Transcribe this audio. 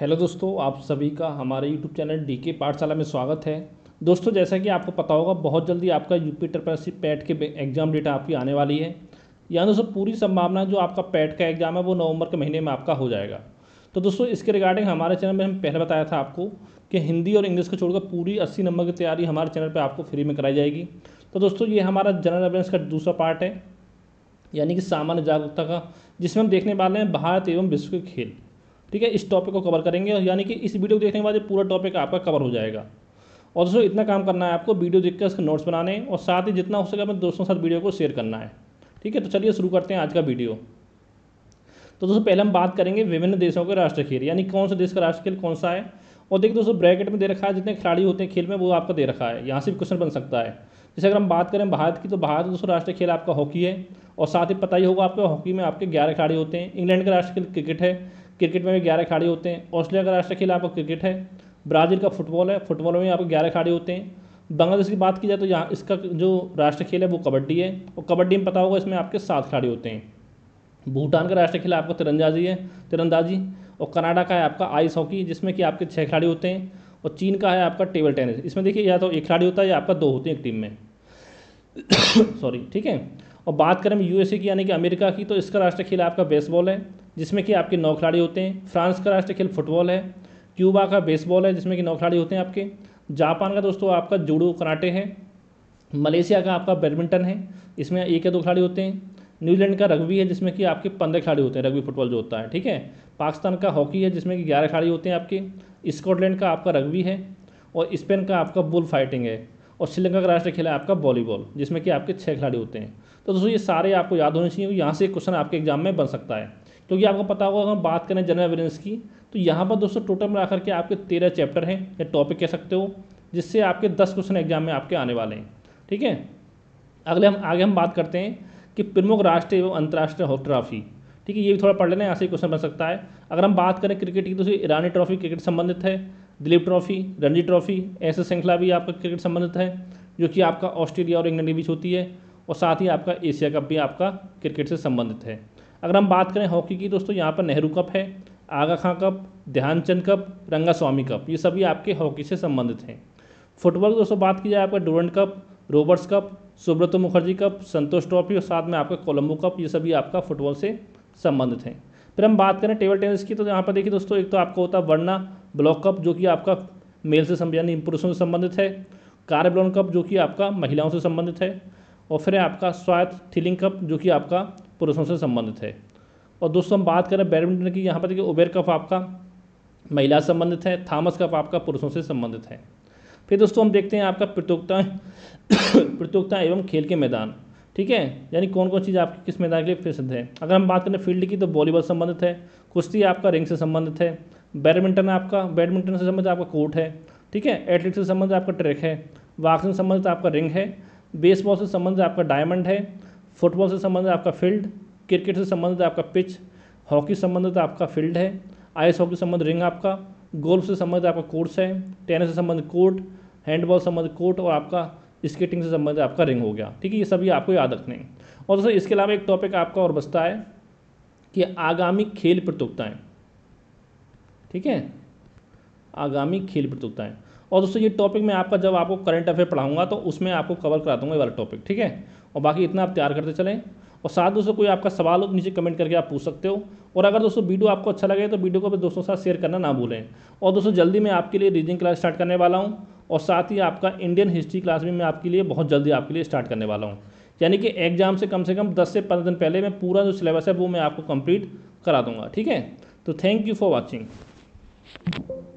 hello दोस्तों आप सभी का हमारे यूट्यूब चैनल डी के पाठशाला में स्वागत है दोस्तों जैसा कि आपको पता होगा बहुत जल्दी आपका यूपी ट्रिपरशिप पैट के एग्ज़ाम डेटा आपकी आने वाली है यानी दोस्तों पूरी संभावना जो आपका पैट का एग्ज़ाम है वो नवंबर के महीने में आपका हो जाएगा तो दोस्तों इसके रिगार्डिंग हमारे चैनल में हम पहले बताया था आपको कि हिंदी और इंग्लिश को छोड़कर पूरी अस्सी नंबर की तैयारी हमारे चैनल पर आपको फ्री में कराई जाएगी तो दोस्तों ये हमारा जनरल अवेयरनेस का दूसरा पार्ट है यानी कि सामान्य जागरूकता का जिसमें हम देखने वाले हैं भारत एवं विश्व के खेल ठीक है इस टॉपिक को कवर करेंगे यानी कि इस वीडियो को देखने के बाद पूरा टॉपिक आपका कवर हो जाएगा और दोस्तों इतना काम करना है आपको वीडियो देखकर उसके नोट्स बनाने और साथ ही जितना हो सके अपने दोस्तों के साथ वीडियो को शेयर करना है ठीक है तो चलिए शुरू करते हैं आज का वीडियो तो दोस्तों पहले हम बात करेंगे विभिन्न देशों के राष्ट्रीय खेल यानी कौन से देश का राष्ट्रीय खेल कौन सा है और देखिए दोस्तों ब्रैकेट में दे रखा है जितने खिलाड़ी होते हैं खेल में वो आपका दे रखा है यहाँ से भी क्वेश्चन बन सकता है जैसे अगर हम बात करें भारत की तो भारत दोस्तों राष्ट्रीय खेल आपका हॉकी है और साथ ही पता ही होगा आपका हॉकी में आपके ग्यारह खिलाड़ी होते हैं इंग्लैंड का राष्ट्रीय खेल क्रिकेट है क्रिकेट में भी ग्यारह खिलाड़ी होते हैं ऑस्ट्रेलिया का राष्ट्रीय खेल आपका क्रिकेट है ब्राज़ील का फुटबॉल है फुटबॉल में आपके ग्यारह खिलाड़ी होते हैं बांग्लादेश की बात की जाए तो यहाँ इसका जो राष्ट्रीय खेल है वो कबड्डी है और कबड्डी में पता होगा इसमें आपके सात खिलाड़ी होते हैं भूटान का राष्ट्रीय खेल आपका तिरंदाजी है तिरंदाजी और कनाडा का है आपका आइस हॉकी जिसमें कि आपके छः खिलाड़ी होते हैं और चीन का है आपका टेबल टेनिस इसमें देखिए या तो एक खिलाड़ी होता है या आपका दो होते हैं एक टीम में सॉरी ठीक है और बात करें यूएसए की यानी कि अमेरिका की तो इसका राष्ट्रीय खेल आपका बेसबॉल है जिसमें कि आपके नौ खिलाड़ी होते हैं फ्रांस का राष्ट्रीय खेल फुटबॉल है क्यूबा का बेसबॉल है जिसमें कि नौ खिलाड़ी होते हैं आपके जापान का दोस्तों आपका जूडो कराटे है मलेशिया का आपका बैडमिंटन है इसमें एक या दो खिलाड़ी होते हैं न्यूजीलैंड का रग्बी है जिसमें कि आपके पंद्रह खिलाड़ी होते हैं रग्बी फुटबॉल जो होता है ठीक है पाकिस्तान का हॉकी है जिसमें कि ग्यारह खिलाड़ी होते हैं आपके स्कॉटलैंड का आपका रग्बी है और स्पेन का आपका बुल फाइटिंग है और श्रीलंका का राष्ट्रीय खेल है आपका वॉलीबॉल जिसमें कि आपके छः खिलाड़ी होते हैं तो दोस्तों ये सारे आपको याद होने चाहिए यहाँ से क्वेश्चन आपके एग्जाम में बन सकता है क्योंकि आपको पता होगा अगर हम बात करें जनरल अवेयरनेस की तो यहाँ पर दोस्तों टोटल में आकर के आपके तेरह चैप्टर हैं या टॉपिक कह सकते हो जिससे आपके दस क्वेश्चन एग्जाम में आपके आने वाले हैं ठीक है अगले हम आगे हम बात करते हैं कि प्रमुख राष्ट्रीय एवं अंतर्राष्ट्रीय हॉक ट्रॉफी ठीक है ये भी थोड़ा पढ़ लेना यहाँ से क्वेश्चन बन सकता है अगर हम बात करें क्रिकेट की तो ईरानी ट्रॉफी क्रिकेट संबंधित है दिलीप ट्रॉफी रणजी ट्रॉफी ऐसे श्रृंखला भी आपका क्रिकेट संबंधित है जो कि आपका ऑस्ट्रेलिया और इंग्लैंड के बीच होती है और साथ ही आपका एशिया कप भी आपका क्रिकेट से संबंधित है अगर हम बात करें हॉकी की दोस्तों यहाँ पर नेहरू कप है Aga Khan cup Dhyanchand cup Rangaswamy cup ये सभी आपके हॉकी से संबंधित हैं फुटबॉल दोस्तों बात की जाए आपका Durand cup Roberts cup Subroto Mukherjee cup Santosh trophy और साथ में आपका कोलंबो कप ये सभी आपका फुटबॉल से संबंधित हैं फिर हम बात करें टेबल टेनिस की तो यहाँ पर देखिए दोस्तों एक तो आपका होता है वर्णा ब्लॉक कप जो कि आपका मेल से यानी पुरुषों से संबंधित है ब्लॉन कप जो कि आपका महिलाओं से संबंधित है और फिर है आपका स्वायत्त थीलिंग कप जो कि आपका पुरुषों से संबंधित है और दोस्तों हम बात करें बैडमिंटन की यहाँ पर देखिए उबेर कप आपका महिला संबंधित है थामस कप आपका पुरुषों से संबंधित है फिर दोस्तों हम देखते हैं आपका प्रतियोगिता प्रतियोगिता एवं खेल के मैदान ठीक है यानी कौन कौन चीज़ आपकी किस मैदान के लिए प्रसिद्ध है अगर हम बात करें फील्ड की तो वॉलीबॉल संबंधित है कुश्ती आपका रिंग से संबंधित है बैडमिंटन आपका बैडमिंटन से संबंधित आपका कोर्ट है ठीक है एथलेटिक्स से संबंधित आपका ट्रैक है वॉकिंग से संबंधित आपका रिंग है बेसबॉल से संबंधित आपका डायमंड है फुटबॉल से संबंधित आपका फील्ड क्रिकेट से संबंधित आपका पिच हॉकी संबंधित आपका फील्ड है आइस हॉकी संबंधित रिंग आपका गोल्फ से संबंधित आपका कोर्स है टेनिस से संबंधित कोर्ट हैंडबॉल संबंधित कोर्ट और आपका स्केटिंग से संबंधित आपका रिंग हो गया ठीक है ये सभी आपको याद रखने हैं और दोस्तों इसके अलावा एक टॉपिक आपका और बचता है कि आगामी खेल प्रतियोगिताएँ ठीक है आगामी खेल प्रतियोगिताएँ और दोस्तों ये टॉपिक मैं आपका जब आपको करंट अफेयर पढ़ाऊंगा तो उसमें आपको कवर करा दूंगा ये वाला टॉपिक ठीक है और बाकी इतना आप तैयार करते चलें और साथ दोस्तों कोई आपका सवाल हो तो नीचे कमेंट करके आप पूछ सकते हो और अगर दोस्तों वीडियो आपको अच्छा लगे तो वीडियो को अपने दोस्तों साथ शेयर करना ना भूलें और दोस्तों जल्दी मैं आपके लिए रीजनिंग क्लास स्टार्ट करने वाला हूँ और साथ ही आपका इंडियन हिस्ट्री क्लास भी मैं आपके लिए बहुत जल्दी आपके लिए स्टार्ट करने वाला हूँ यानी कि एग्जाम से कम से कम दस से पंद्रह दिन पहले मैं पूरा जो सिलेबस है वो मैं आपको कम्प्लीट करा दूँगा ठीक है तो थैंक यू फॉर वॉचिंग